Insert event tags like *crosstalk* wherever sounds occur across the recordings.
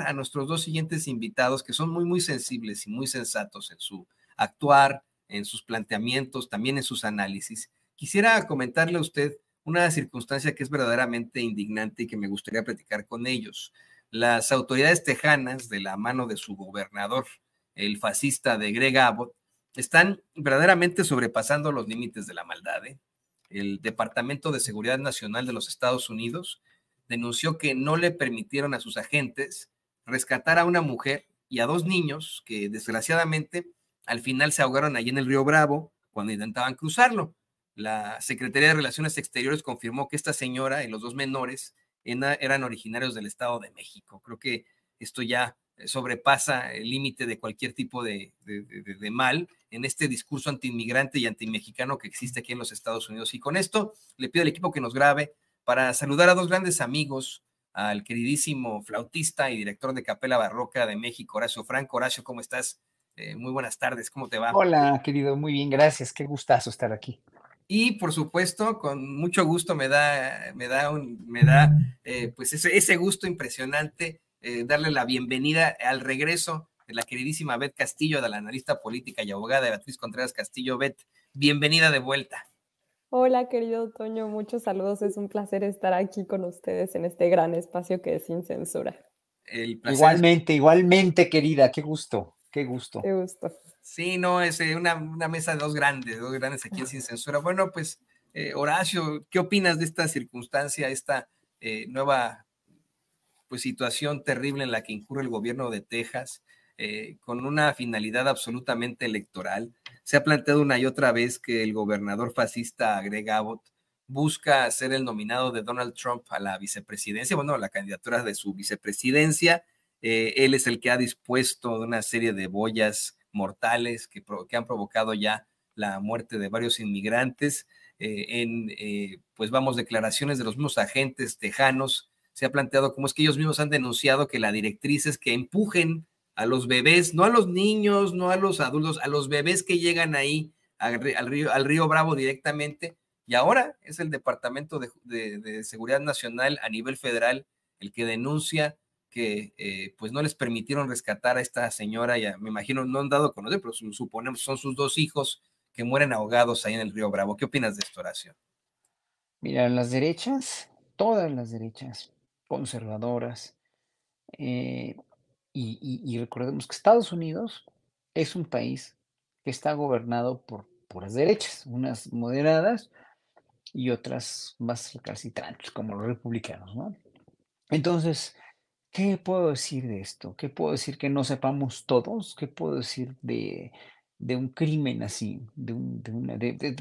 a nuestros dos siguientes invitados, que son muy, muy sensibles y muy sensatos en su actuar, en sus planteamientos, también en sus análisis. Quisiera comentarle a usted una circunstancia que es verdaderamente indignante y que me gustaría platicar con ellos. Las autoridades tejanas, de la mano de su gobernador, el fascista de Greg Abbott, están verdaderamente sobrepasando los límites de la maldad. ¿eh? El Departamento de Seguridad Nacional de los Estados Unidos denunció que no le permitieron a sus agentes rescatar a una mujer y a dos niños que desgraciadamente al final se ahogaron allí en el río Bravo cuando intentaban cruzarlo. La Secretaría de Relaciones Exteriores confirmó que esta señora y los dos menores eran originarios del Estado de México. Creo que esto ya eh, sobrepasa el límite de cualquier tipo de, mal en este discurso antiinmigrante y antimexicano que existe aquí en los Estados Unidos. Y con esto le pido al equipo que nos grabe para saludar a dos grandes amigos al queridísimo flautista y director de Capela Barroca de México, Horacio Franco. Horacio, ¿cómo estás? Eh, muy buenas tardes, ¿cómo te va? Hola, querido, muy bien, gracias, qué gustazo estar aquí. Y por supuesto, con mucho gusto me da, me da, un, me da eh, pues ese, gusto impresionante eh, darle la bienvenida al regreso de la queridísima Bet Castillo, de la analista política y abogada de Beatriz Contreras Castillo. Bet, bienvenida de vuelta. Hola, querido Toño, muchos saludos. Es un placer estar aquí con ustedes en este gran espacio que es sin censura. igualmente, igualmente, querida, qué gusto, qué gusto. Qué gusto. Sí, no, es eh, una, mesa de dos grandes, dos grandes aquí en Sin Censura. Bueno, pues, eh, Horacio, ¿qué opinas de esta circunstancia, esta eh, nueva pues, situación terrible en la que incurre el gobierno de Texas? Eh, con una finalidad absolutamente electoral. Se ha planteado una y otra vez que el gobernador fascista Greg Abbott busca ser el nominado de Donald Trump a la vicepresidencia, bueno, a la candidatura de su vicepresidencia. Eh, él es el que ha dispuesto una serie de boyas mortales que, han provocado ya la muerte de varios inmigrantes. Eh, en, pues vamos, declaraciones de los mismos agentes tejanos, se ha planteado como es que ellos mismos han denunciado que la directriz es que empujen a los bebés, no a los niños, no a los adultos, a los bebés que llegan ahí al río, al río Bravo directamente. Y ahora es el Departamento de, Seguridad Nacional a nivel federal el que denuncia que eh, pues no les permitieron rescatar a esta señora, ya me imagino, no han dado con conocer, pero suponemos son sus dos hijos que mueren ahogados ahí en el río Bravo. ¿Qué opinas de esta oración? Mira, las derechas, todas las derechas conservadoras, eh, y, recordemos que Estados Unidos es un país que está gobernado por puras derechas, unas moderadas y otras más recalcitrantes, como los republicanos. ¿no? Entonces, ¿qué puedo decir de esto? ¿Qué puedo decir que no sepamos todos? ¿Qué puedo decir de, de un crimen así? De un,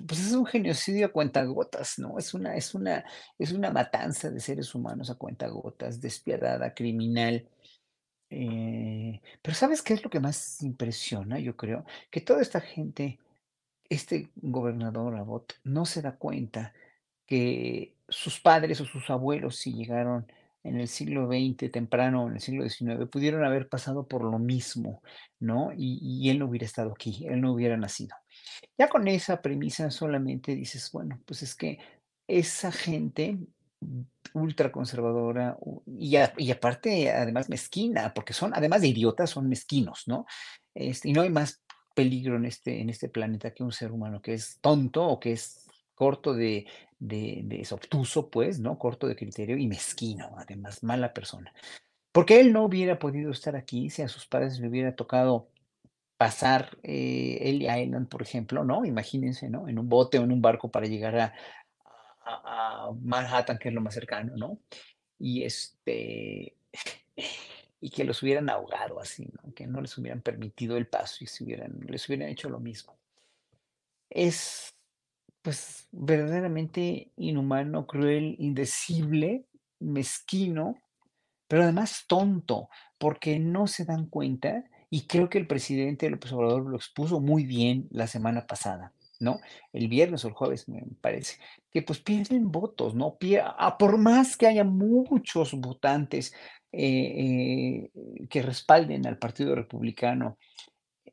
pues es un genocidio a cuentagotas, ¿no? Es una, es, una, es una matanza de seres humanos a cuentagotas, despiadada, criminal eh, pero ¿sabes qué es lo que más impresiona? Yo creo que toda esta gente, este gobernador Abbott, no se da cuenta que sus padres o sus abuelos, si llegaron en el siglo XX, temprano, en el siglo XIX, pudieron haber pasado por lo mismo, ¿no? y, él no hubiera estado aquí, él no hubiera nacido. Ya con esa premisa solamente dices, bueno, pues es que esa gente ultra conservadora y, aparte, además, mezquina, porque son, además de idiotas, son mezquinos, ¿no? Este, y no hay más peligro en este, en este planeta que un ser humano que es tonto o que es corto de, de, es obtuso, pues, ¿no? Corto de criterio y mezquino, además, mala persona. Porque él no hubiera podido estar aquí si a sus padres le hubiera tocado pasar eh, y a Island, por ejemplo, ¿no? Imagínense, ¿no? En un bote o en un barco para llegar a, a, Manhattan, que es lo más cercano, ¿no? Y este *laughs* y que los hubieran ahogado así, ¿no? que no les hubieran permitido el paso y hubieran, les hubieran hecho lo mismo. Es pues verdaderamente inhumano, cruel, indecible, mezquino, pero además tonto, porque no se dan cuenta, y creo que el presidente López Obrador lo expuso muy bien la semana pasada. ¿no? El viernes o el jueves, me parece, que pues, pierden votos, ¿no? por más que haya muchos votantes eh, eh, que respalden al Partido Republicano,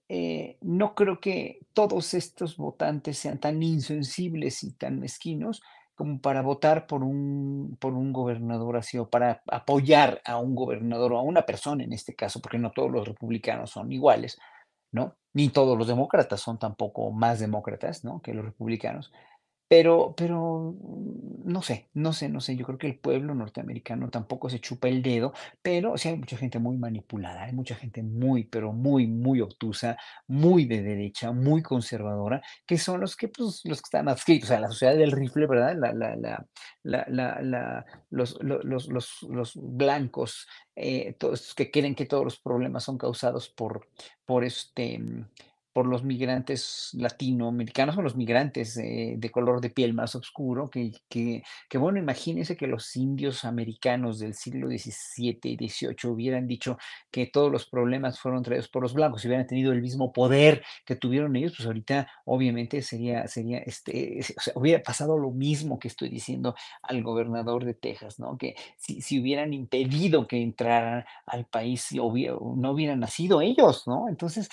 eh, no creo que todos estos votantes sean tan insensibles y tan mezquinos como para votar por un, por un gobernador así o para apoyar a un gobernador o a una persona en este caso, porque no todos los republicanos son iguales, ¿no? Ni todos los demócratas son tampoco más demócratas, Que los republicanos. Pero, pero mm, no sé, no sé, no sé. Yo creo que el pueblo norteamericano tampoco se chupa el dedo, pero sí hay mucha gente muy manipulada, hay mucha gente muy, pero muy, muy obtusa, muy de derecha, muy conservadora, que son los que, pues, los que están adscritos a la sociedad del rifle, ¿verdad? La, la, la, la, la, los, los, los, los, blancos, eh, todos que quieren que todos los problemas son causados por, por este mm, por los migrantes latinoamericanos o los migrantes eh, de color de piel más oscuro, que, que, bueno, imagínense que los indios americanos del siglo XVII y XVIII hubieran dicho que todos los problemas fueron traídos por los blancos y hubieran tenido el mismo poder que tuvieron ellos, pues ahorita obviamente sería, sería, este, o sea, hubiera pasado lo mismo que estoy diciendo al gobernador de Texas, ¿no? Que si, hubieran impedido que entraran al país, no hubieran nacido ellos, ¿no? Entonces,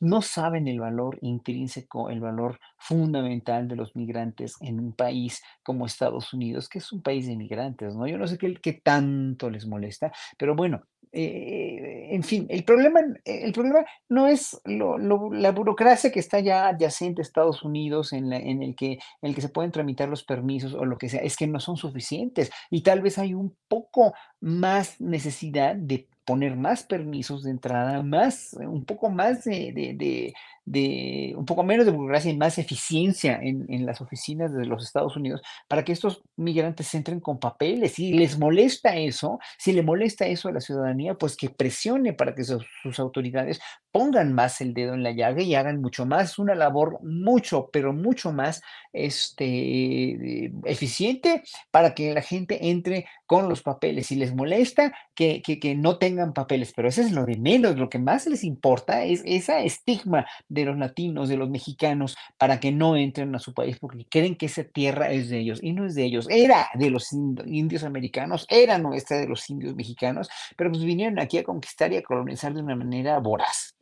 no saben el valor intrínseco, el valor fundamental de los migrantes en un país como Estados Unidos, que es un país de migrantes, ¿no? Yo no sé qué, tanto les molesta, pero bueno, eh, en fin, el problema, el problema no es la burocracia que está ya adyacente a Estados Unidos el que, en el que se pueden tramitar los permisos o lo que sea, es que no son suficientes y tal vez hay un poco más necesidad de poner más permisos de entrada, más, eh, un poco más de, de, de, un poco menos de burocracia y más eficiencia en, las oficinas de los Estados Unidos para que estos migrantes entren con papeles. Si les molesta eso, si le molesta eso a la ciudadanía, pues que presione para que sus, autoridades pongan más el dedo en la llaga y hagan mucho más. una labor mucho, pero mucho más este, eficiente para que la gente entre con los papeles. Si les molesta que, que, que no tengan tengan papeles, pero eso es lo de menos, lo que más les importa es esa estigma de los latinos, de los mexicanos, para que no entren a su país porque creen que esa tierra es de ellos y no es de ellos, era de los indios americanos, era nuestra de los indios mexicanos, pero pues vinieron aquí a conquistar y a colonizar de una manera voraz.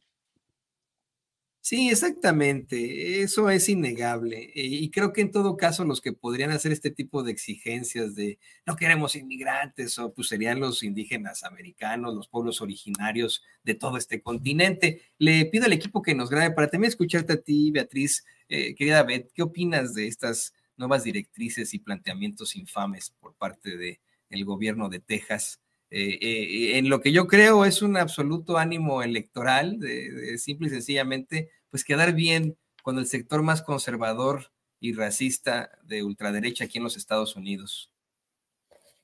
Sí, exactamente, eso es innegable. Eh, y creo que en todo caso los que podrían hacer este tipo de exigencias de no queremos inmigrantes o pues serían los indígenas americanos, los pueblos originarios de todo este continente. Le pido al equipo que nos grabe para también escucharte a ti, Beatriz, eh, querida Beth, ¿qué opinas de estas nuevas directrices y planteamientos infames por parte del el gobierno de Texas eh, eh, en lo que yo creo es un absoluto ánimo electoral, simple y sencillamente, pues quedar bien con el sector más conservador y racista de ultraderecha aquí en los Estados Unidos.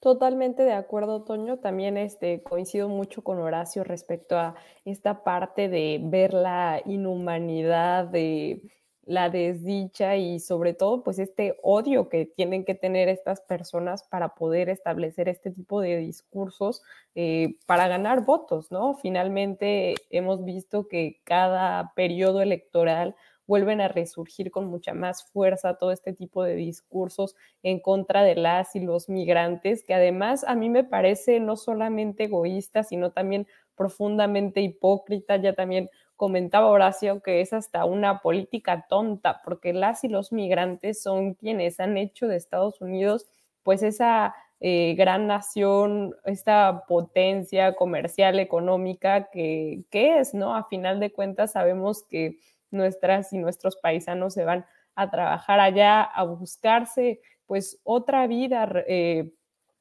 Totalmente de acuerdo, Toño. También este, coincido mucho con Horacio respecto a esta parte de ver la inhumanidad de la desdicha y sobre todo pues este odio que tienen que tener estas personas para poder establecer este tipo de discursos eh, para ganar votos, ¿no? Finalmente hemos visto que cada periodo electoral vuelven a resurgir con mucha más fuerza todo este tipo de discursos en contra de las y los migrantes, que además a mí me parece no solamente egoísta, sino también profundamente hipócrita, ya también comentaba Horacio que es hasta una política tonta, porque las y los migrantes son quienes han hecho de Estados Unidos pues esa eh, gran nación, esta potencia comercial, económica que, es, ¿no? A final de cuentas sabemos que nuestras y nuestros paisanos se van a trabajar allá, a buscarse pues otra vida eh,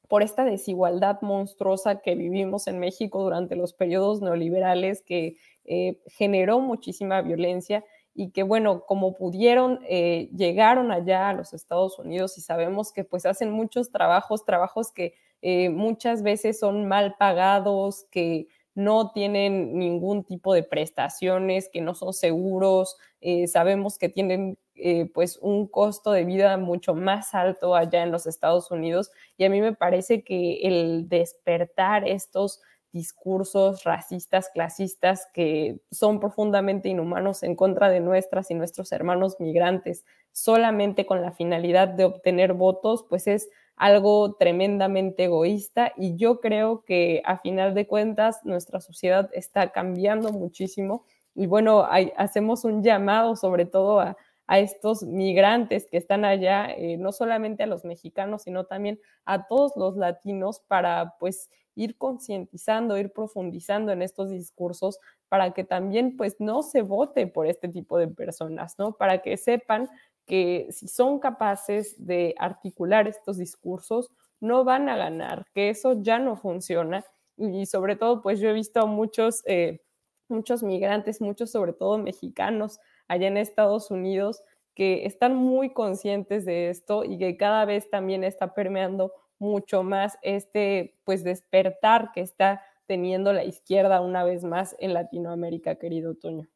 por esta desigualdad monstruosa que vivimos en México durante los periodos neoliberales que, eh, generó muchísima violencia y que bueno, como pudieron, eh, llegaron allá a los Estados Unidos y sabemos que pues hacen muchos trabajos, trabajos que eh, muchas veces son mal pagados, que no tienen ningún tipo de prestaciones, que no son seguros, sabemos que tienen pues un costo de vida mucho más alto allá en los Estados Unidos y a mí me parece que el despertar estos discursos racistas, clasistas, que son profundamente inhumanos en contra de nuestras y nuestros hermanos migrantes, solamente con la finalidad de obtener votos, pues es algo tremendamente egoísta y yo creo que a final de cuentas nuestra sociedad está cambiando muchísimo y bueno, hacemos un llamado sobre todo a, estos migrantes que están allá, eh, no solamente a los mexicanos, sino también a todos los latinos para pues ir concientizando, ir profundizando en estos discursos para que también pues no se vote por este tipo de personas, ¿no? Para que sepan que si son capaces de articular estos discursos, no van a ganar, que eso ya no funciona. Y sobre todo, pues yo he visto a muchos, eh, muchos migrantes, muchos sobre todo mexicanos allá en Estados Unidos, que están muy conscientes de esto y que cada vez también está permeando mucho más este pues despertar que está teniendo la izquierda una vez más en Latinoamérica, querido Toño.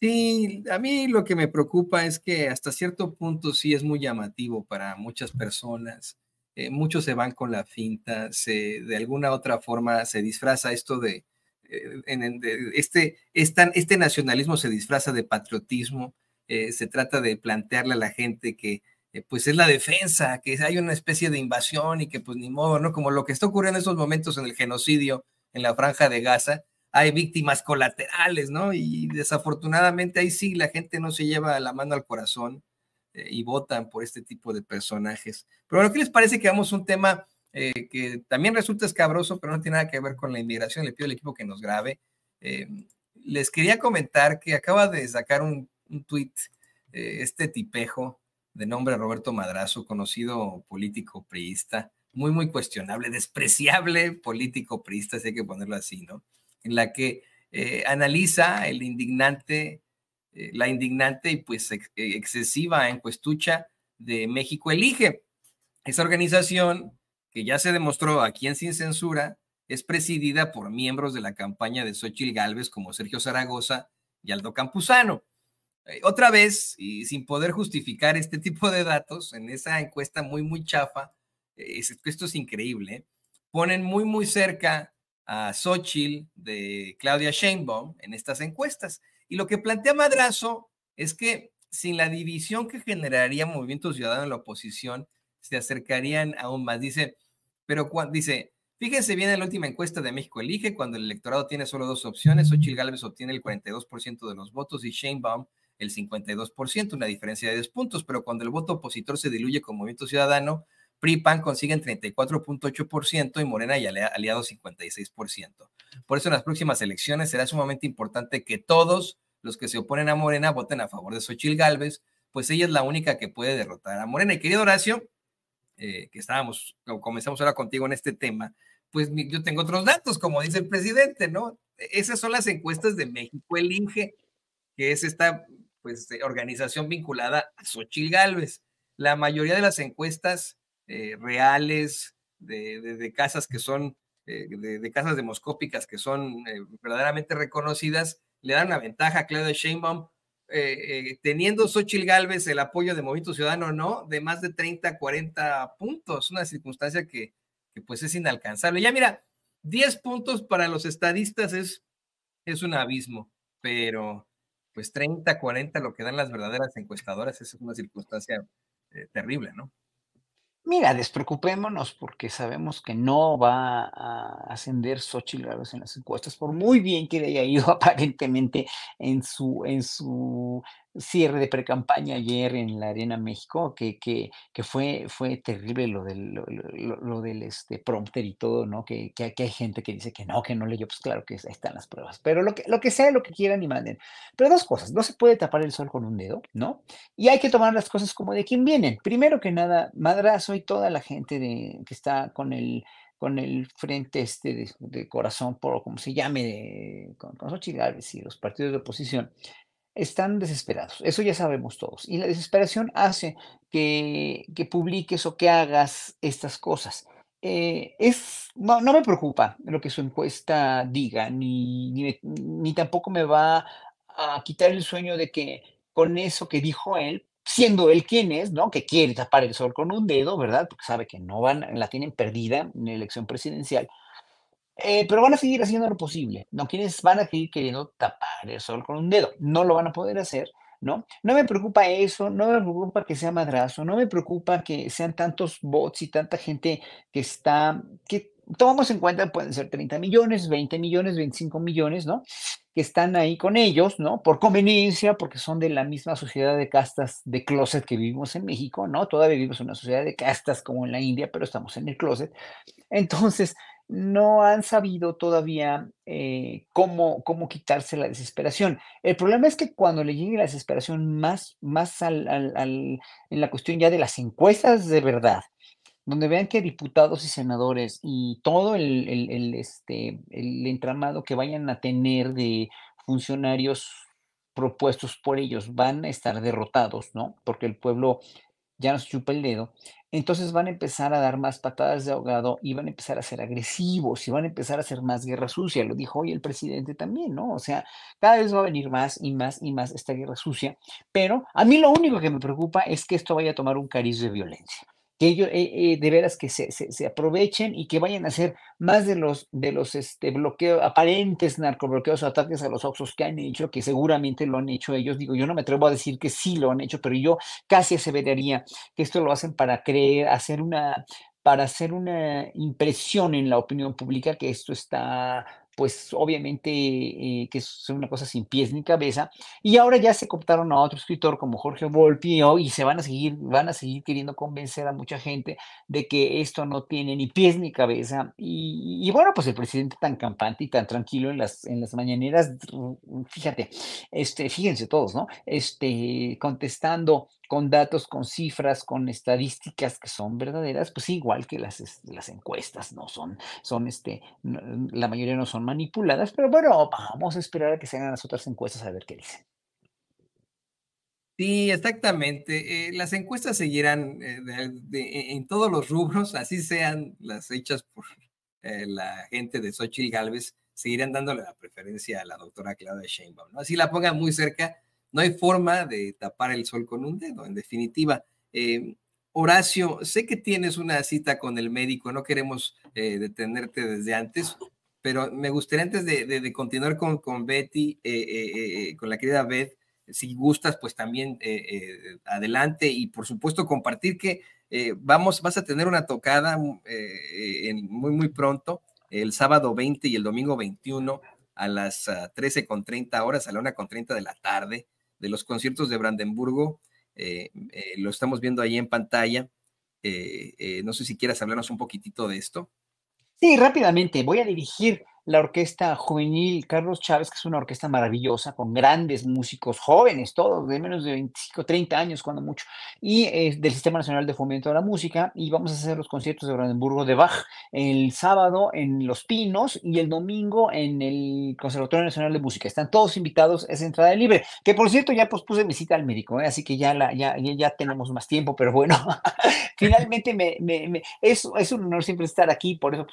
Sí, a mí lo que me preocupa es que hasta cierto punto sí es muy llamativo para muchas personas. Eh, muchos se van con la finta, se, de alguna otra forma se disfraza esto de, eh, este, este, nacionalismo se disfraza de patriotismo, eh, se trata de plantearle a la gente que eh, pues es la defensa, que hay una especie de invasión y que pues ni modo, ¿no? Como lo que está ocurriendo en estos momentos en el genocidio en la franja de Gaza, hay víctimas colaterales, ¿no? Y desafortunadamente ahí sí la gente no se lleva la mano al corazón eh, y votan por este tipo de personajes. Pero bueno, ¿qué les parece que vamos a un tema eh, que también resulta escabroso, pero no tiene nada que ver con la inmigración? Le pido al equipo que nos grabe. les quería comentar que acaba de sacar un, un tweet este tipejo de nombre Roberto Madrazo, conocido político priista, muy, muy cuestionable, despreciable político priista, si hay que ponerlo así, ¿no? En la que eh, analiza el indignante, eh, la indignante y pues eh, excesiva encuestucha de México Elige. Esa organización, que ya se demostró aquí en Sin Censura, es presidida por miembros de la campaña de Xochitl Galvez como Sergio Zaragoza y Aldo Campuzano. Eh, otra vez, y sin poder justificar este tipo de datos, en esa encuesta muy, muy chafa, eh, esto es increíble, ¿eh? ponen muy, muy cerca a Xochitl de Claudia Sheinbaum en estas encuestas. Y lo que plantea Madrazo es que sin la división que generaría Movimiento Ciudadano en la oposición, se acercarían aún más. Dice, pero cuando, dice, Fíjense bien en la última encuesta de México Elige, cuando el electorado tiene solo dos opciones, Xochitl Gálvez obtiene el 42% de los votos y Sheinbaum el 52%, una diferencia de 10 puntos, pero cuando el voto opositor se diluye con Movimiento Ciudadano, PRI y PAN consiguen 34.8% y Morena y Aliado 56%. Por eso en las próximas elecciones será sumamente importante que todos los que se oponen a Morena voten a favor de Xochil Gálvez, pues ella es la única que puede derrotar a Morena. Y querido Horacio, eh, que estábamos, comenzamos ahora contigo en este tema, pues yo tengo otros datos, como dice el presidente, ¿no? E-, esas son las encuestas de México El Inge, que es esta pues, organización vinculada a Xochil Galvez. La mayoría de las encuestas eh, reales de, de, casas que son, eh, de, casas demoscópicas que son eh, verdaderamente reconocidas, le dan una ventaja a Claudia Sheinbaum, teniendo Xochil Galvez el apoyo de Movimiento Ciudadano no, de más de 30, 40 puntos, una circunstancia que, que pues es inalcanzable. Ya mira, 10 puntos para los estadistas es, es un abismo, pero pues 30, 40, lo que dan las verdaderas encuestadoras, es una circunstancia eh, terrible, ¿no? Mira, despreocupémonos porque sabemos que no va a ascender Xochitl en las encuestas, por muy bien que le haya ido *laughs* aparentemente en su, en su cierre de precampaña ayer en la Arena México, que, que, que fue, fue terrible lo del, lo, del este prompter y todo, ¿no? Que, que, hay gente que dice que no, que no leyó, pues claro que ahí están las pruebas, pero lo que, lo que sea, lo que quieran y manden. Pero dos cosas, no se puede tapar el sol con un dedo, ¿no? Y hay que tomar las cosas como de quien vienen. Primero que nada, Madrazo y toda la gente de, que está con el con el frente este de, corazón, por como se llame, con, los y los partidos de oposición, están desesperados. Eso ya sabemos todos. Y la desesperación hace que, que publiques o que hagas estas cosas. Eh, es, no, me preocupa lo que su encuesta diga, ni, ni, tampoco me va a quitar el sueño de que con eso que dijo él, siendo él quien es, ¿no? Que quiere tapar el sol con un dedo, ¿verdad? Porque sabe que no van, la tienen perdida en la elección presidencial. Eh, pero van a seguir haciendo lo posible, ¿no? Quienes van a seguir queriendo tapar el sol con un dedo. No lo van a poder hacer, ¿no? No me preocupa eso, no me preocupa que sea madrazo, no me preocupa que sean tantos bots y tanta gente que está, que tomamos en cuenta, pueden ser 30 millones, 20 millones, 25 millones, ¿no? Que están ahí con ellos, ¿no? Por conveniencia, porque son de la misma sociedad de castas de closet que vivimos en México, ¿no? Todavía vivimos en una sociedad de castas como en la India, pero estamos en el closet. Entonces, no han sabido todavía eh, cómo, cómo quitarse la desesperación. El problema es que cuando le llegue la desesperación más, más al, en la cuestión ya de las encuestas de verdad, donde vean que diputados y senadores y todo el, este, el entramado que vayan a tener de funcionarios propuestos por ellos van a estar derrotados, ¿no? Porque el pueblo ya nos chupa el dedo, entonces van a empezar a dar más patadas de ahogado y van a empezar a ser agresivos y van a empezar a hacer más guerra sucia. Lo dijo hoy el presidente también, ¿no? O sea, cada vez va a venir más y más y más esta guerra sucia, pero a mí lo único que me preocupa es que esto vaya a tomar un cariz de violencia que ellos eh, eh, de veras que se, se, aprovechen y que vayan a hacer más de los de los este bloqueos aparentes narcobloqueos o ataques a los oxos que han hecho que seguramente lo han hecho ellos digo yo no me atrevo a decir que sí lo han hecho pero yo casi aseveraría que esto lo hacen para creer hacer una para hacer una impresión en la opinión pública que esto está pues obviamente eh, que es una cosa sin pies ni cabeza, y ahora ya se cooptaron a otro escritor como Jorge Volpi y se van a seguir, van a seguir queriendo convencer a mucha gente de que esto no tiene ni pies ni cabeza, y, bueno, pues el presidente tan campante y tan tranquilo en las, en las mañaneras, fíjate, este, fíjense todos, ¿no? Este, contestando con datos, con cifras, con estadísticas que son verdaderas, pues igual que las, este, encuestas no son, son este, la mayoría no son manipuladas, pero bueno, vamos a esperar a que se hagan las otras encuestas a ver qué dicen. Sí, exactamente. Eh, las encuestas seguirán eh, en todos los rubros, así sean las hechas por eh, la gente de Xochitl Galvez, seguirán dándole la preferencia a la doctora Claudia Sheinbaum, ¿no? Así la pongan muy cerca, no hay forma de tapar el sol con un dedo, en definitiva. Eh, Horacio, sé que tienes una cita con el médico, no queremos eh, detenerte desde antes, pero me gustaría antes de, continuar con, Betty, eh, con la querida Beth, si gustas, pues también adelante y por supuesto compartir que vamos, vas a tener una tocada mm, muy, muy pronto, el sábado 20 y el domingo 21 a las 13.30 ah, con 30 horas, a la 1.30 con 30 de la tarde de los conciertos de Brandenburgo. Eh, eh, lo estamos viendo ahí en pantalla. Eh, no sé si quieras hablarnos un poquitito de esto. Sí, rápidamente. Voy a dirigir la orquesta juvenil Carlos Chávez, que es una orquesta maravillosa, con grandes músicos jóvenes, todos de menos de 25, 30 años, cuando mucho, y del Sistema Nacional de Fomento de la Música. Y vamos a hacer los conciertos de Brandenburgo de Bach el sábado en Los Pinos y el domingo en el Conservatorio Nacional de Música. Están todos invitados, es entrada libre. Que por cierto, ya pospuse mi cita al médico, ¿eh? así que ya, la, ya, ya tenemos más tiempo, pero bueno, *laughs* finalmente me, es, un honor siempre estar aquí, por eso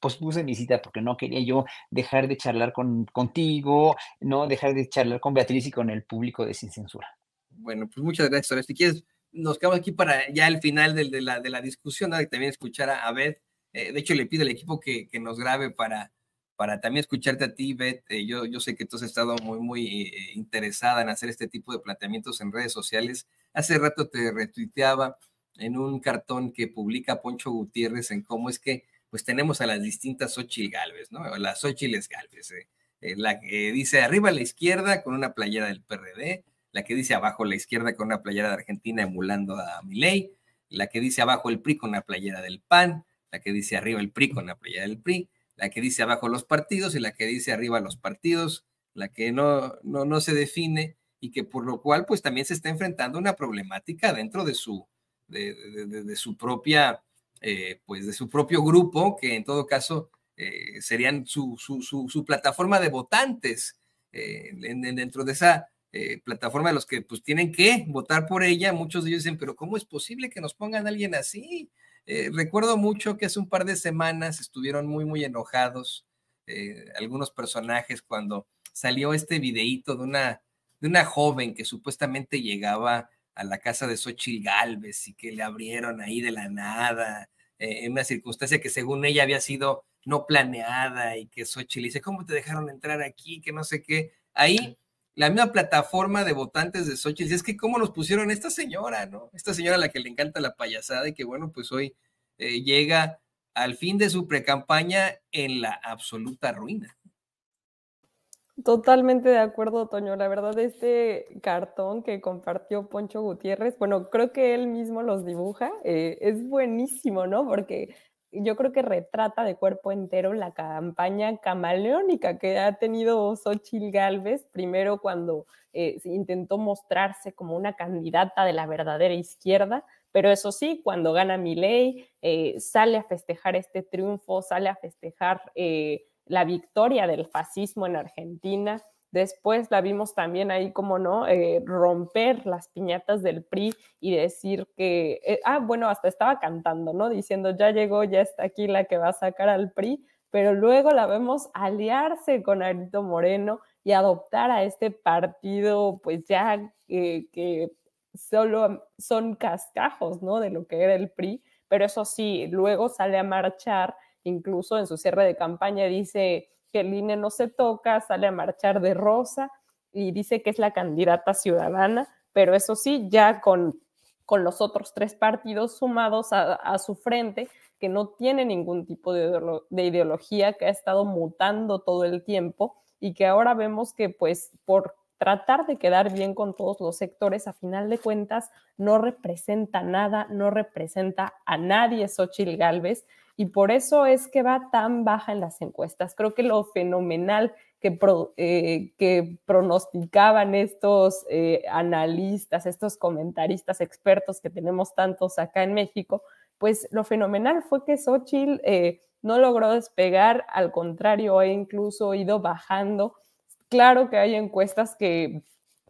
pues puse mi cita, porque no quería yo dejar de charlar con, contigo, no dejar de charlar con Beatriz y con el público de Sin Censura. Bueno, pues muchas gracias, Si quieres, nos quedamos aquí para ya el final de, la, de, la, discusión, también escuchar a, Beth. Eh, de hecho, le pido al equipo que, nos grabe para, para también escucharte a ti, Beth. Eh, yo, yo sé que tú has estado muy, muy eh, interesada en hacer este tipo de planteamientos en redes sociales. Hace rato te retuiteaba en un cartón que publica Poncho Gutiérrez en cómo es que pues tenemos a las distintas Xochitl Galvez, ¿no? las ocho Galvez, eh, eh, la que dice arriba a la izquierda con una playera del PRD, la que dice abajo a la izquierda con una playera de Argentina emulando a Milei, la que dice abajo el PRI con una playera del PAN, la que dice arriba el PRI con una playera del PRI, la que dice abajo los partidos y la que dice arriba los partidos, la que no, no, se define y que por lo cual pues también se está enfrentando una problemática dentro de su, de su propia eh, pues de su propio grupo, que en todo caso eh, serían su, plataforma de votantes eh, dentro de esa plataforma de los que pues tienen que votar por ella. Muchos de ellos dicen, pero ¿cómo es posible que nos pongan a alguien así? recuerdo mucho que hace un par de semanas estuvieron muy, muy enojados algunos personajes cuando salió este videíto de una, de una joven que supuestamente llegaba a la casa de Xochitl Galvez y que le abrieron ahí de la nada, eh, en una circunstancia que según ella había sido no planeada y que Xochitl dice, ¿cómo te dejaron entrar aquí? Que no sé qué. Ahí la misma plataforma de votantes de Xochitl dice, es que cómo nos pusieron esta señora, ¿no? Esta señora a la que le encanta la payasada y que bueno, pues hoy eh, llega al fin de su precampaña en la absoluta ruina. Totalmente de acuerdo, Toño. La verdad, este cartón que compartió Poncho Gutiérrez, bueno, creo que él mismo los dibuja, eh, es buenísimo, ¿no? Porque yo creo que retrata de cuerpo entero la campaña camaleónica que ha tenido Xochitl Galvez, primero cuando eh, intentó mostrarse como una candidata de la verdadera izquierda, pero eso sí, cuando gana Miley, eh, sale a festejar este triunfo, sale a festejar la victoria del fascismo en Argentina. Después la vimos también ahí, como no, eh, romper las piñatas del PRI y decir que, eh, ah, bueno, hasta estaba cantando, ¿no? Diciendo, ya llegó, ya está aquí la que va a sacar al PRI, pero luego la vemos aliarse con Arito Moreno y adoptar a este partido, pues ya que solo son cascajos, ¿no? De lo que era el PRI, pero eso sí, luego sale a marchar incluso en su cierre de campaña dice que el INE no se toca, sale a marchar de rosa y dice que es la candidata ciudadana, pero eso sí, ya con, con los otros tres partidos sumados a, su frente, que no tiene ningún tipo de, de, ideología, que ha estado mutando todo el tiempo y que ahora vemos que pues por tratar de quedar bien con todos los sectores, a final de cuentas, no representa nada, no representa a nadie Xochitl Galvez, y por eso es que va tan baja en las encuestas. Creo que lo fenomenal que, eh, que pronosticaban estos eh, analistas, estos comentaristas expertos que tenemos tantos acá en México, pues lo fenomenal fue que Xochitl eh, no logró despegar, al contrario, ha incluso ido bajando Claro que hay encuestas que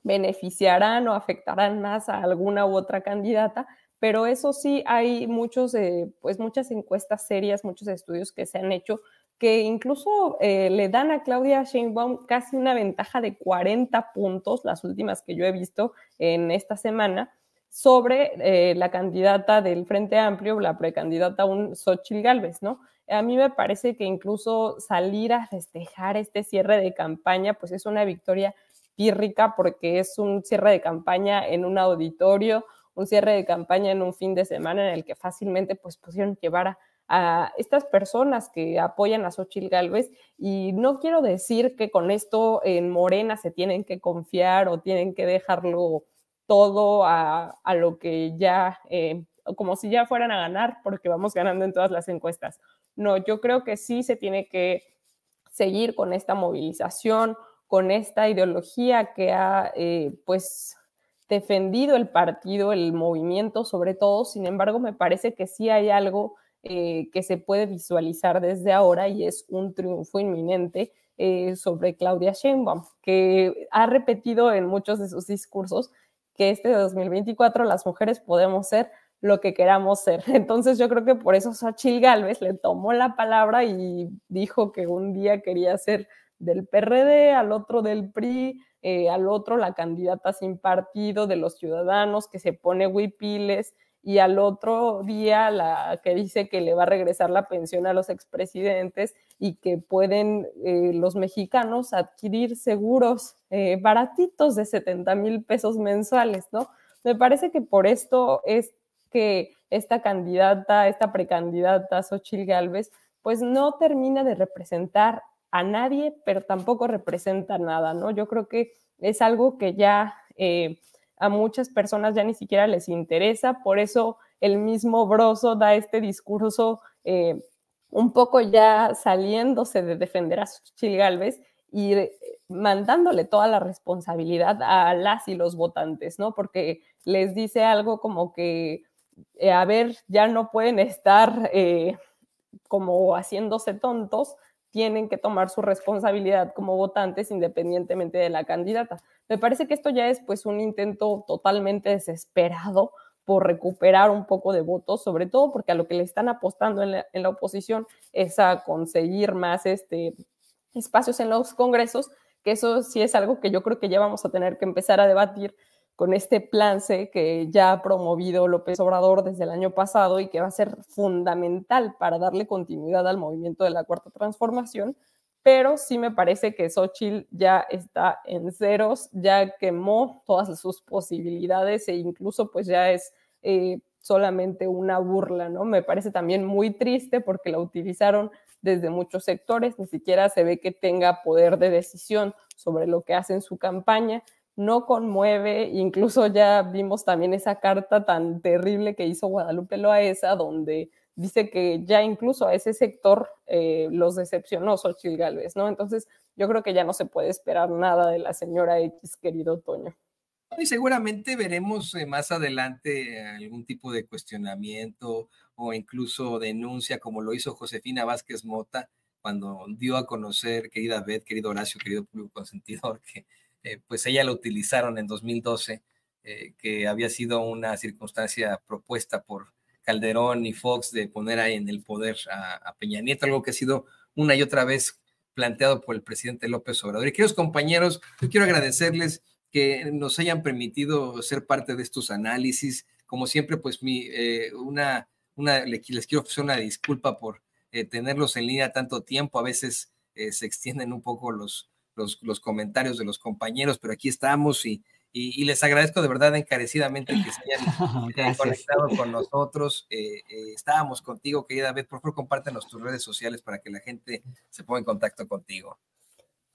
beneficiarán o afectarán más a alguna u otra candidata, pero eso sí hay muchos, eh, pues muchas encuestas serias, muchos estudios que se han hecho que incluso eh, le dan a Claudia Sheinbaum casi una ventaja de 40 puntos, las últimas que yo he visto en esta semana, sobre eh, la candidata del Frente Amplio, la precandidata un Xochitl Galvez, ¿no? A mí me parece que incluso salir a festejar este cierre de campaña, pues es una victoria pírrica porque es un cierre de campaña en un auditorio, un cierre de campaña en un fin de semana en el que fácilmente pues pudieron llevar a, estas personas que apoyan a Xochitl Galvez y no quiero decir que con esto en Morena se tienen que confiar o tienen que dejarlo todo a, lo que ya, eh, como si ya fueran a ganar, porque vamos ganando en todas las encuestas. No, yo creo que sí se tiene que seguir con esta movilización, con esta ideología que ha eh, pues defendido el partido, el movimiento sobre todo. Sin embargo, me parece que sí hay algo eh, que se puede visualizar desde ahora y es un triunfo inminente eh, sobre Claudia Sheinbaum, que ha repetido en muchos de sus discursos que este 2024 las mujeres podemos ser lo que queramos ser. *laughs* Entonces yo creo que por eso Sachil Gálvez le tomó la palabra y dijo que un día quería ser del PRD, al otro del PRI, eh, al otro la candidata sin partido de los ciudadanos que se pone huipiles y al otro día la que dice que le va a regresar la pensión a los expresidentes y que pueden eh, los mexicanos adquirir seguros eh, baratitos de 70 mil pesos mensuales, ¿no? Me parece que por esto es que esta candidata, esta precandidata, Xochil Gálvez, pues no termina de representar a nadie, pero tampoco representa nada, ¿no? Yo creo que es algo que ya eh, a muchas personas ya ni siquiera les interesa, por eso el mismo Broso da este discurso eh, un poco ya saliéndose de defender a Xochitl Galvez y eh, mandándole toda la responsabilidad a las y los votantes, ¿no? Porque les dice algo como que eh, a ver, ya no pueden estar eh, como haciéndose tontos, tienen que tomar su responsabilidad como votantes independientemente de la candidata. Me parece que esto ya es pues un intento totalmente desesperado por recuperar un poco de votos, sobre todo porque a lo que le están apostando en la, oposición es a conseguir más este, espacios en los congresos, que eso sí es algo que yo creo que ya vamos a tener que empezar a debatir con este plan C que ya ha promovido López Obrador desde el año pasado y que va a ser fundamental para darle continuidad al movimiento de la cuarta transformación, pero sí me parece que Xochitl ya está en ceros, ya quemó todas sus posibilidades e incluso pues ya es eh, solamente una burla, ¿no? Me parece también muy triste porque la utilizaron desde muchos sectores, ni siquiera se ve que tenga poder de decisión sobre lo que hace en su campaña no conmueve, incluso ya vimos también esa carta tan terrible que hizo Guadalupe Loaesa, donde dice que ya incluso a ese sector eh, los decepcionó Xochitl Galvez, ¿no? Entonces, yo creo que ya no se puede esperar nada de la señora X, querido Toño. Y seguramente veremos eh, más adelante eh, algún tipo de cuestionamiento o incluso denuncia, como lo hizo Josefina Vázquez Mota cuando dio a conocer, querida Beth, querido Horacio, querido público consentidor, *laughs* que eh, pues ella lo utilizaron en 2012, eh, que había sido una circunstancia propuesta por Calderón y Fox de poner ahí en el poder a, Peña Nieto, algo que ha sido una y otra vez planteado por el presidente López Obrador. Y queridos compañeros, yo quiero agradecerles que nos hayan permitido ser parte de estos análisis. Como siempre, pues mi, eh, una, una, les quiero ofrecer una disculpa por tenerlos en línea tanto tiempo. A veces se extienden un poco los, los, comentarios de los compañeros, pero aquí estamos y, les agradezco de verdad encarecidamente que se hayan *laughs* conectado con nosotros. Eh, eh, estábamos contigo, querida Beth. Por favor, compártenos tus redes sociales para que la gente se ponga en contacto contigo.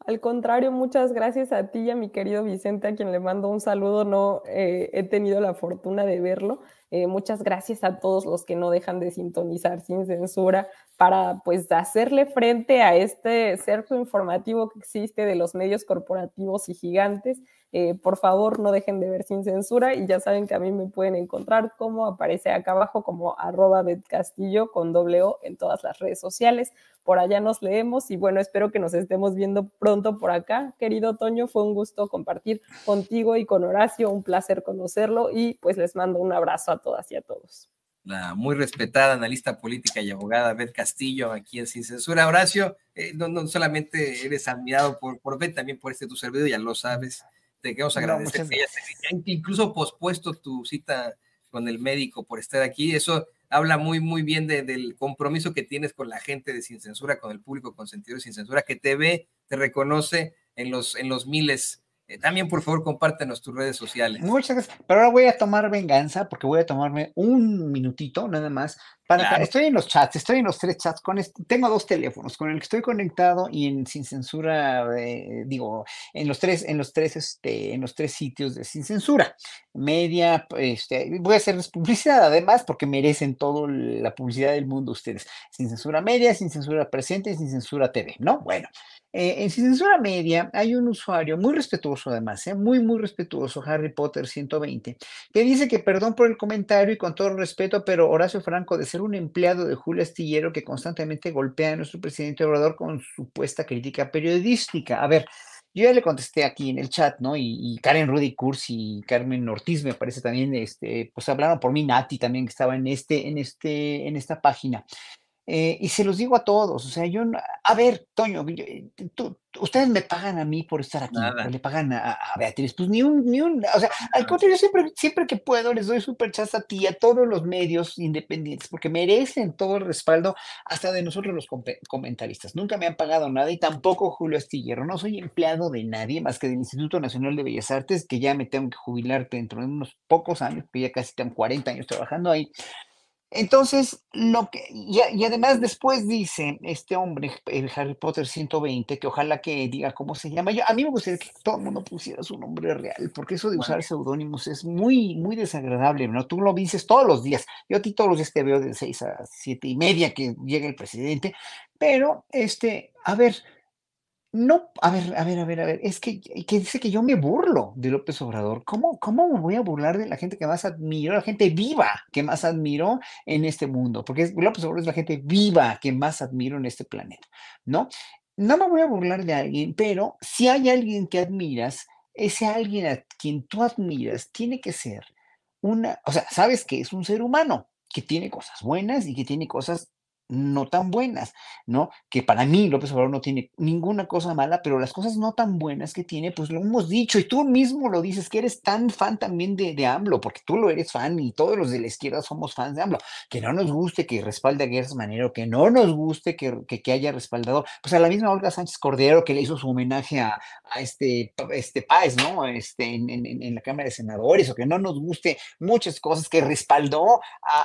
Al contrario, muchas gracias a ti y a mi querido Vicente, a quien le mando un saludo. No eh, he tenido la fortuna de verlo, eh, muchas gracias a todos los que no dejan de sintonizar sin censura para pues, hacerle frente a este cerco informativo que existe de los medios corporativos y gigantes eh, por favor, no dejen de ver sin censura y ya saben que a mí me pueden encontrar como aparece acá abajo como arroba Castillo con doble O en todas las redes sociales. Por allá nos leemos y bueno, espero que nos estemos viendo pronto por acá. Querido Toño, fue un gusto compartir contigo y con Horacio, un placer conocerlo y pues les mando un abrazo a todas y a todos. La muy respetada analista política y abogada Bet Castillo, aquí en Sin Censura. Horacio, eh, no, solamente eres admirado por, por Bet, también por este tu servidor, ya lo sabes te queremos agradecer incluso pospuesto tu cita con el médico por estar aquí. Eso habla muy, muy bien del compromiso que tienes con la gente de Sin Censura, con el público con sentido de Sin Censura, que te ve, te reconoce en los, en los miles. Eh, también, por favor, compártenos tus redes sociales. Muchas gracias. Pero ahora voy a tomar venganza porque voy a tomarme un minutito nada más Estoy en los chats, estoy en los tres chats. Con tengo dos teléfonos, con el que estoy conectado y en sin censura, eh, digo, en los tres, en los tres, este, en los tres sitios de sin censura. Media, este, voy a hacerles publicidad además porque merecen toda la publicidad del mundo ustedes. Sin censura media, sin censura presente y sin censura TV, ¿no? Bueno, eh, en Sin Censura Media hay un usuario muy respetuoso, además, eh, muy, muy respetuoso, Harry Potter 120, que dice que perdón por el comentario y con todo respeto, pero Horacio Franco de ser un empleado de Julio Astillero que constantemente golpea a nuestro presidente Obrador con supuesta crítica periodística. A ver, yo ya le contesté aquí en el chat, ¿no? Y, Karen Rudy Kurz y Carmen Ortiz, me parece también, este, pues hablaron por mí, Nati también, que estaba en, este, en, este, en esta página. Eh, y se los digo a todos, o sea, yo, a ver, Toño, eh, ustedes me pagan a mí por estar aquí, le pagan a, Beatriz, pues ni un, ni un, o sea, al contrario, siempre, siempre que puedo les doy súper chas a ti, a todos los medios independientes, porque merecen todo el respaldo, hasta de nosotros los comentaristas. Nunca me han pagado nada y tampoco Julio Astillero, no soy empleado de nadie más que del Instituto Nacional de Bellas Artes, que ya me tengo que jubilar dentro de unos pocos años, que ya casi tengo 40 años trabajando ahí. Entonces, lo que, y, además después dice este hombre, el Harry Potter 120, que ojalá que diga cómo se llama. Yo, a mí me gustaría que todo el mundo pusiera su nombre real, porque eso de usar seudónimos es muy, muy desagradable, ¿no? Tú lo dices todos los días. Yo a ti todos los días te veo de seis a siete y media que llega el presidente, pero, este, a ver, no, a ver, a ver, a ver, a ver, es que, que dice que yo me burlo de López Obrador. ¿Cómo, ¿Cómo me voy a burlar de la gente que más admiro, la gente viva que más admiro en este mundo? Porque López Obrador es la gente viva que más admiro en este planeta, ¿no? No me voy a burlar de alguien, pero si hay alguien que admiras, ese alguien a quien tú admiras tiene que ser una, o sea, sabes que es un ser humano, que tiene cosas buenas y que tiene cosas no tan buenas, ¿no? Que para mí López Obrador no tiene ninguna cosa mala, pero las cosas no tan buenas que tiene, pues lo hemos dicho y tú mismo lo dices, que eres tan fan también de, AMLO, porque tú lo eres fan y todos los de la izquierda somos fans de AMLO. Que no nos guste que respalde a Gertz Manero, que no nos guste que, haya respaldado, pues a la misma Olga Sánchez Cordero que le hizo su homenaje a, este, este ¿no? Este, en, la Cámara de Senadores, o que no nos guste muchas cosas que respaldó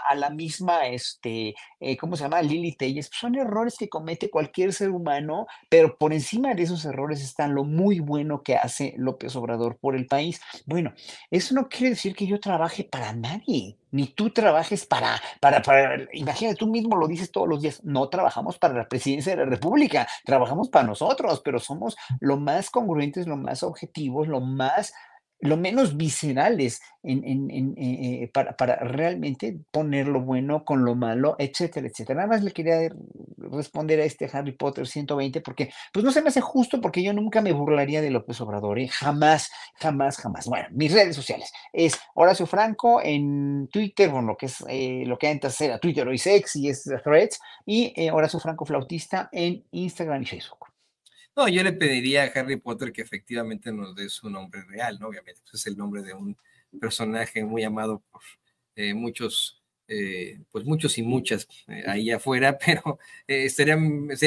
a, la misma, este, eh, ¿cómo se llama? Pues, son errores que comete cualquier ser humano, pero por encima de esos errores está lo muy bueno que hace López Obrador por el país. Bueno, eso no quiere decir que yo trabaje para nadie ni tú trabajes para, para, para, imagínate, tú mismo lo dices todos los días, no trabajamos para la presidencia de la República, trabajamos para nosotros, pero somos lo más congruentes, lo más objetivos, lo más lo menos viscerales en, eh, eh, para, realmente poner lo bueno con lo malo, etcétera, etcétera. Nada más le quería responder a este Harry Potter 120 porque pues no se me hace justo porque yo nunca me burlaría de López Obrador, ¿eh? jamás, jamás, jamás. Bueno, mis redes sociales es Horacio Franco en Twitter, bueno, que es lo que antes era Twitter, hoy es y es Threads, y Horacio Franco Flautista en Instagram y Facebook. No, yo le pediría a Harry Potter que efectivamente nos dé su nombre real, ¿no? Obviamente, pues, es el nombre de un personaje muy amado por eh, muchos, eh, pues muchos y muchas eh, ahí afuera, *laughs* pero sería,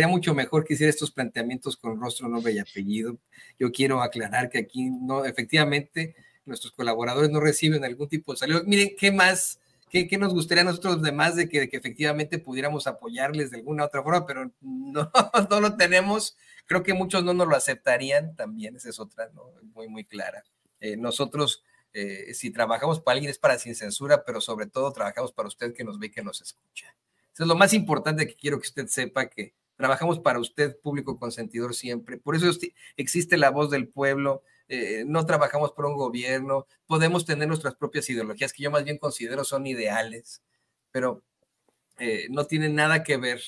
mucho mejor que hiciera estos planteamientos con rostro, nombre y apellido. Yo quiero aclarar que aquí no, efectivamente, nuestros colaboradores no reciben algún tipo de saludo. Miren, ¿qué más? ¿Qué, nos gustaría a nosotros demás de que, que efectivamente pudiéramos apoyarles de alguna otra forma? Pero no, *laughs* no lo tenemos Creo que muchos no nos lo aceptarían también, esa es otra, Muy, muy clara. Eh, nosotros, eh, si trabajamos para alguien, es para sin censura, pero sobre todo trabajamos para usted que nos ve que nos escucha. Eso es lo más importante que quiero que usted sepa que trabajamos para usted, público consentidor siempre. Por eso existe la voz del pueblo, eh, no trabajamos por un gobierno, podemos tener nuestras propias ideologías que yo más bien considero son ideales, pero no tienen nada que ver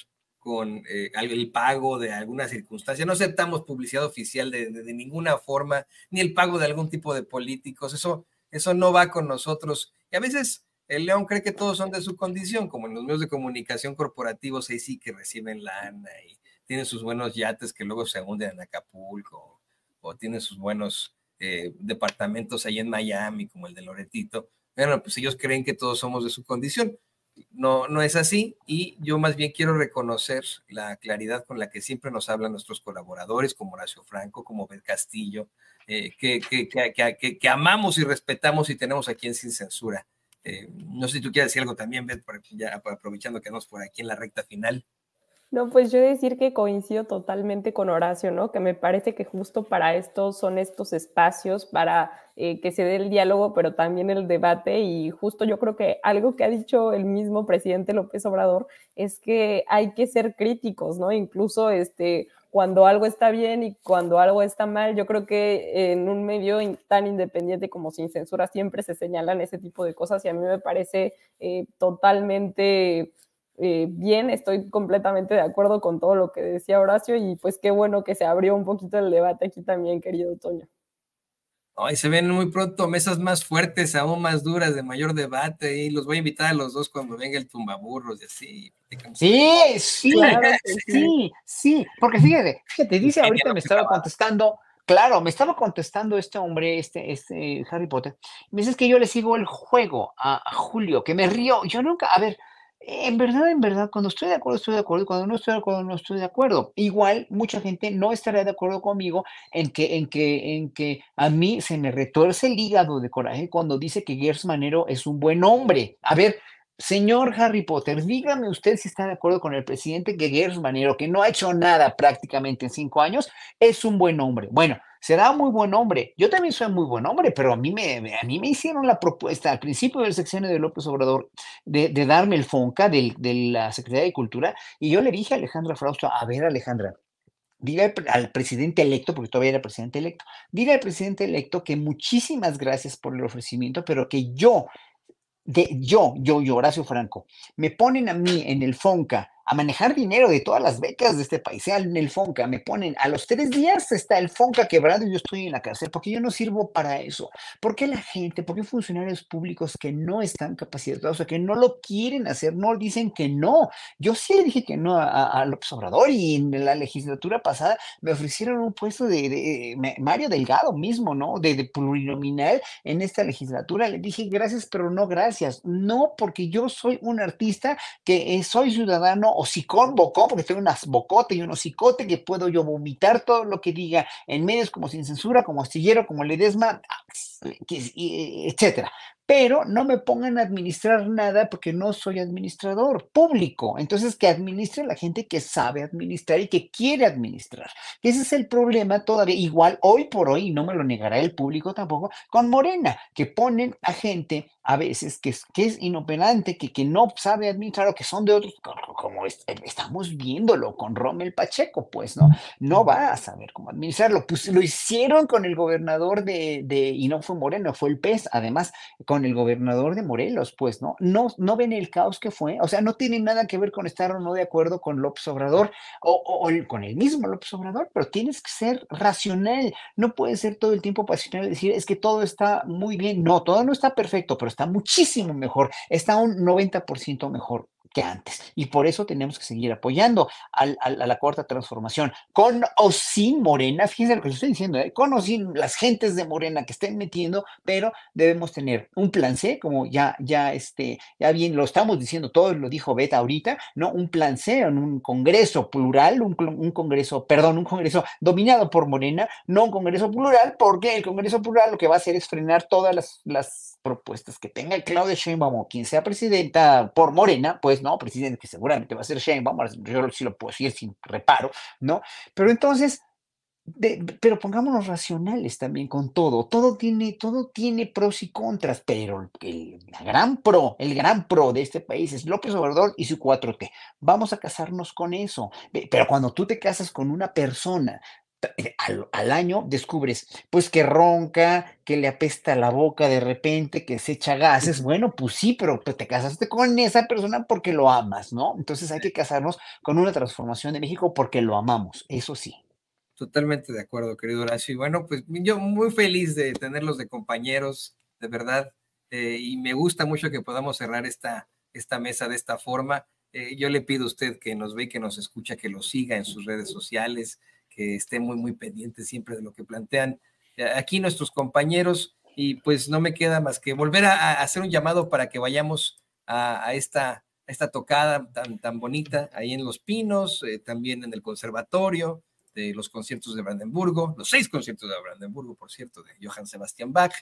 con eh, el pago de alguna circunstancia. No aceptamos publicidad oficial de, ninguna forma, ni el pago de algún tipo de políticos. Eso, eso no va con nosotros. Y a veces el león cree que todos son de su condición, como en los medios de comunicación corporativos, ahí sí que reciben lana y tienen sus buenos yates que luego se hunden en Acapulco, o, tienen sus buenos eh, departamentos ahí en Miami, como el de Loretito. Bueno, pues ellos creen que todos somos de su condición no, no es así y yo más bien quiero reconocer la claridad con la que siempre nos hablan nuestros colaboradores como Horacio Franco, como Ben Castillo, eh, que, que, amamos y respetamos y tenemos aquí en Sin Censura. Eh, no sé si tú quieres decir algo también, Ben, aprovechando que nos por aquí en la recta final. No, pues yo decir que coincido totalmente con Horacio, ¿no? Que me parece que justo para esto son estos espacios para eh, que se dé el diálogo, pero también el debate. Y justo yo creo que algo que ha dicho el mismo presidente López Obrador es que hay que ser críticos, ¿no? Incluso este cuando algo está bien y cuando algo está mal, yo creo que en un medio tan independiente como sin censura siempre se señalan ese tipo de cosas y a mí me parece eh, totalmente eh, bien, estoy completamente de acuerdo con todo lo que decía Horacio y pues qué bueno que se abrió un poquito el debate aquí también, querido Toño. Ay, se ven muy pronto mesas más fuertes, aún más duras, de mayor debate, y los voy a invitar a los dos cuando venga el tumbaburros y así. Sí, *laughs* sí, sí, sí, porque fíjate, fíjate, dice ahorita me estaba contestando, claro, me estaba contestando este hombre, este, este Harry Potter, me dice que yo le sigo el juego a Julio, que me río, yo nunca, a ver, en verdad, en verdad, cuando estoy de acuerdo, estoy de acuerdo, cuando no estoy de acuerdo, no estoy de acuerdo. Igual, mucha gente no estará de acuerdo conmigo en que, en que, en que a mí se me retuerce el hígado de coraje cuando dice que Gers Manero es un buen hombre. A ver, Señor Harry Potter, dígame usted si está de acuerdo con el presidente que Gers Manero, que no ha hecho nada prácticamente en cinco años, es un buen hombre. Bueno, será muy buen hombre. Yo también soy muy buen hombre, pero a mí me, a mí me hicieron la propuesta al principio del sección de López Obrador de, darme el FONCA de, la Secretaría de Cultura y yo le dije a Alejandra Frausto, a ver Alejandra, diga al, presidente electo, porque todavía era presidente electo, diga al presidente electo que muchísimas gracias por el ofrecimiento, pero que yo, de, yo, yo, yo, Horacio Franco, me ponen a mí en el FONCA a manejar dinero de todas las becas de este país, sea en el FONCA, me ponen a los tres días está el FONCA quebrado y yo estoy en la cárcel, porque yo no sirvo para eso. ¿Por qué la gente, por qué funcionarios públicos que no están capacitados o que no lo quieren hacer, no dicen que no? Yo sí le dije que no a, observador y en la legislatura pasada me ofrecieron un puesto de, Mario Delgado mismo, ¿no? De, de plurinominal en esta legislatura. Le dije gracias, pero no gracias. No, porque yo soy un artista que eh, soy ciudadano Ocicón, Hocicón, bocón, porque tengo unas bocotes y un hocicote que puedo yo vomitar todo lo que diga en medios como sin censura, como astillero, como ledesma, ah, etcétera pero no me pongan a administrar nada porque no soy administrador público. Entonces, que administre la gente que sabe administrar y que quiere administrar. Ese es el problema todavía, igual hoy por hoy, no me lo negará el público tampoco, con Morena, que ponen a gente a veces que es, que es inoperante, que, que no sabe administrar o que son de otros, como eh, estamos viéndolo con Rommel Pacheco, pues, ¿no? No va a saber cómo administrarlo. Pues lo hicieron con el gobernador de, y no fue Morena, fue el PES, además, con el gobernador de Morelos, pues, ¿no? ¿no? ven el caos que fue, o sea, no tiene nada que ver con estar o no de acuerdo con López Obrador o, con el mismo López Obrador, pero tienes que ser racional, no puedes ser todo el tiempo pasional y decir, es que todo está muy bien, no, todo no está perfecto, pero está muchísimo mejor, está un 90% mejor que antes. Y por eso tenemos que seguir apoyando a la cuarta transformación, con o sin Morena, fíjense lo que les estoy diciendo, ¿eh? con o sin las gentes de Morena que estén metiendo, pero debemos tener un plan C, como ya, ya, este, ya bien lo estamos diciendo todo lo dijo Beta ahorita, ¿no? Un plan C en un congreso plural, un, congreso, perdón, un congreso dominado por Morena, no un congreso plural, porque el congreso plural lo que va a hacer es frenar todas las, propuestas que tenga Claudia Sheinbaum o quien sea presidenta por Morena, pues ¿no? Presidente, que seguramente va a ser Shane, vamos, yo sí lo puedo decir sin reparo, ¿no? Pero entonces, pero pongámonos racionales también con todo. Todo tiene, todo tiene pros y contras, pero el, gran pro, el gran pro de este país es López Obrador y su 4T. Vamos a casarnos con eso. Pero cuando tú te casas con una persona eh, al, año descubres, pues que ronca, que le apesta la boca de repente, que se echa gases. Bueno, pues sí, pero pues, te casaste con esa persona porque lo amas, ¿no? Entonces hay que casarnos con una transformación de México porque lo amamos, eso sí. Totalmente de acuerdo, querido Horacio. Y bueno, pues yo muy feliz de tenerlos de compañeros, de verdad. Eh, y me gusta mucho que podamos cerrar esta, esta mesa de esta forma. Eh, yo le pido a usted que nos ve, que nos escucha, que lo siga en sus redes sociales, que esté muy, muy pendiente siempre de lo que plantean eh, aquí nuestros compañeros y pues no me queda más que volver a, hacer un llamado para que vayamos a, esta, esta tocada tan, tan bonita ahí en Los Pinos, eh, también en el conservatorio, de los conciertos de Brandenburgo, los seis conciertos de Brandenburgo, por cierto, de Johann Sebastian Bach,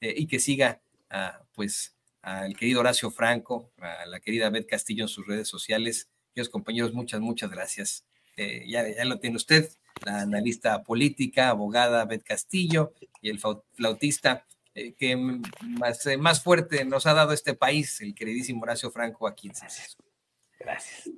eh, y que siga ah, pues al querido Horacio Franco, a la querida Beth Castillo en sus redes sociales. Queridos compañeros, muchas, muchas gracias. Eh, ya, lo tiene usted, la analista política, abogada Bet Castillo y el flautista eh, que más, eh, más fuerte nos ha dado este país, el queridísimo Horacio Franco aquí Gracias.